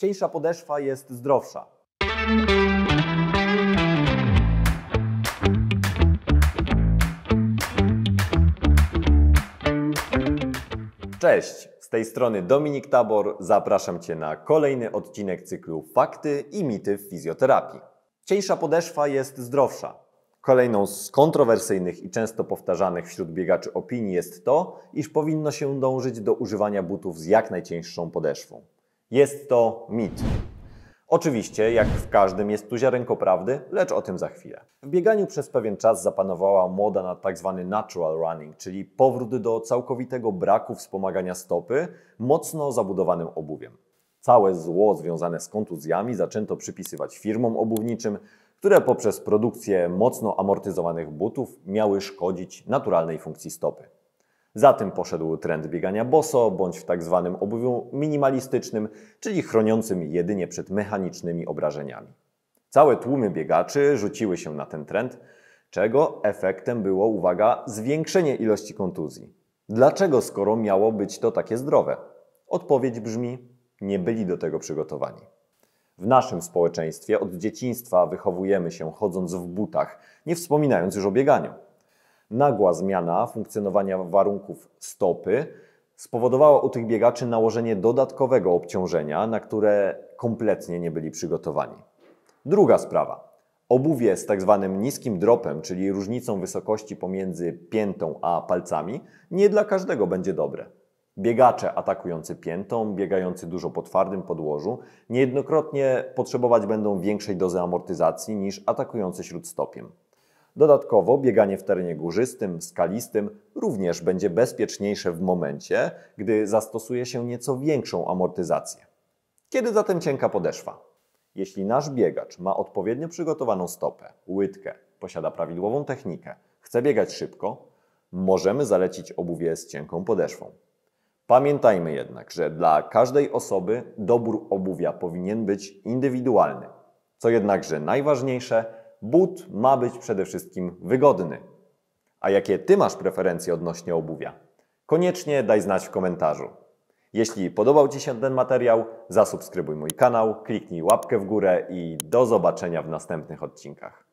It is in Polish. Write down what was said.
Cieńsza podeszwa jest zdrowsza. Cześć, z tej strony Dominik Tabor. Zapraszam Cię na kolejny odcinek cyklu Fakty i mity w fizjoterapii. Cieńsza podeszwa jest zdrowsza. Kolejną z kontrowersyjnych i często powtarzanych wśród biegaczy opinii jest to, iż powinno się dążyć do używania butów z jak najcieńszą podeszwą. Jest to mit. Oczywiście, jak w każdym, jest tu ziarenko prawdy, lecz o tym za chwilę. W bieganiu przez pewien czas zapanowała moda na tzw. Tak natural running, czyli powrót do całkowitego braku wspomagania stopy mocno zabudowanym obuwiem. Całe zło związane z kontuzjami zaczęto przypisywać firmom obuwniczym, które poprzez produkcję mocno amortyzowanych butów miały szkodzić naturalnej funkcji stopy. Za tym poszedł trend biegania boso, bądź w tak zwanym obuwiu minimalistycznym, czyli chroniącym jedynie przed mechanicznymi obrażeniami. Całe tłumy biegaczy rzuciły się na ten trend, czego efektem było, uwaga, zwiększenie ilości kontuzji. Dlaczego, skoro miało być to takie zdrowe? Odpowiedź brzmi: nie byli do tego przygotowani. W naszym społeczeństwie od dzieciństwa wychowujemy się chodząc w butach, nie wspominając już o bieganiu. Nagła zmiana funkcjonowania warunków stopy spowodowała u tych biegaczy nałożenie dodatkowego obciążenia, na które kompletnie nie byli przygotowani. Druga sprawa. Obuwie z tak zwanym niskim dropem, czyli różnicą wysokości pomiędzy piętą a palcami, nie dla każdego będzie dobre. Biegacze atakujący piętą, biegający dużo po twardym podłożu, niejednokrotnie potrzebować będą większej dozy amortyzacji niż atakujący śródstopiem. Dodatkowo bieganie w terenie górzystym, skalistym również będzie bezpieczniejsze w momencie, gdy zastosuje się nieco większą amortyzację. Kiedy zatem cienka podeszwa? Jeśli nasz biegacz ma odpowiednio przygotowaną stopę, łydkę, posiada prawidłową technikę, chce biegać szybko, możemy zalecić obuwie z cienką podeszwą. Pamiętajmy jednak, że dla każdej osoby dobór obuwia powinien być indywidualny. Co jednakże najważniejsze, but ma być przede wszystkim wygodny. A jakie Ty masz preferencje odnośnie obuwia? Koniecznie daj znać w komentarzu. Jeśli podobał Ci się ten materiał, zasubskrybuj mój kanał, kliknij łapkę w górę i do zobaczenia w następnych odcinkach.